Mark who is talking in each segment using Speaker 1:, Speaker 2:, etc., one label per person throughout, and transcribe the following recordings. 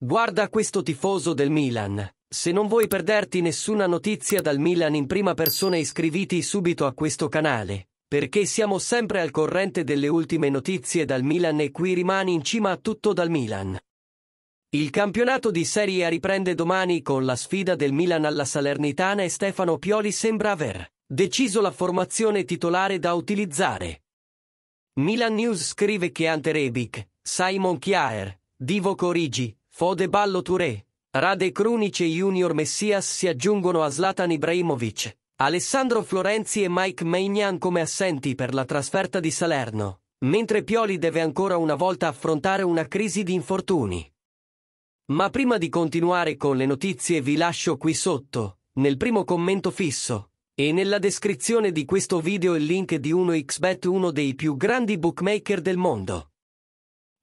Speaker 1: Guarda questo tifoso del Milan. Se non vuoi perderti nessuna notizia dal Milan in prima persona iscriviti subito a questo canale, perché siamo sempre al corrente delle ultime notizie dal Milan e qui rimani in cima a tutto dal Milan. Il campionato di Serie A riprende domani con la sfida del Milan alla Salernitana e Stefano Pioli sembra aver deciso la formazione titolare da utilizzare. Milan News scrive che Ante Rebic, Simon Chiaer, Divo Corigi, Fode Ballo Touré, Rade Krunic e Junior Messias si aggiungono a Zlatan Ibrahimovic, Alessandro Florenzi e Mike Maignan come assenti per la trasferta di Salerno, mentre Pioli deve ancora una volta affrontare una crisi di infortuni. Ma prima di continuare con le notizie vi lascio qui sotto, nel primo commento fisso, e nella descrizione di questo video il link di 1xbet uno dei più grandi bookmaker del mondo.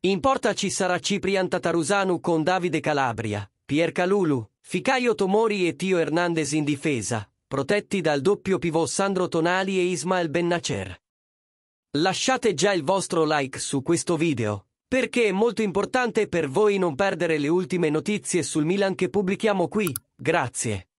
Speaker 1: In porta ci sarà Ciprian Tatarusanu con Davide Calabria, Pier Calulu, Ficaio Tomori e Tio Hernandez in difesa, protetti dal doppio pivot Sandro Tonali e Ismael Bennacer. Lasciate già il vostro like su questo video, perché è molto importante per voi non perdere le ultime notizie sul Milan che pubblichiamo qui, grazie.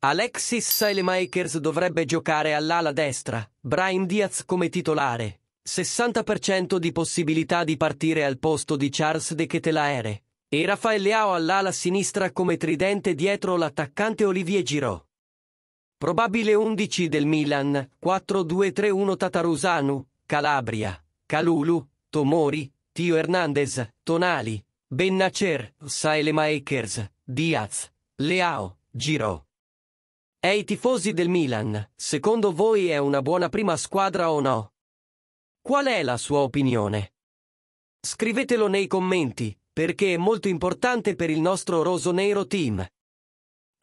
Speaker 1: Alexis Salemakers dovrebbe giocare all'ala destra, Brian Diaz come titolare, 60% di possibilità di partire al posto di Charles De Ketelaere e Rafael Leao all'ala sinistra come tridente dietro l'attaccante Olivier Giroud. Probabile 11 del Milan, 4-2-3-1 Tatarusanu, Calabria, Calulu, Tomori, Tio Hernandez, Tonali, Bennacer, Saelemakers, Diaz, Leao, Giroud. E i tifosi del Milan, secondo voi è una buona prima squadra o no? Qual è la sua opinione? Scrivetelo nei commenti, perché è molto importante per il nostro Roso Nero Team.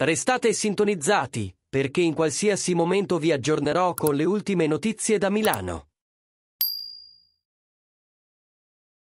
Speaker 1: Restate sintonizzati, perché in qualsiasi momento vi aggiornerò con le ultime notizie da Milano.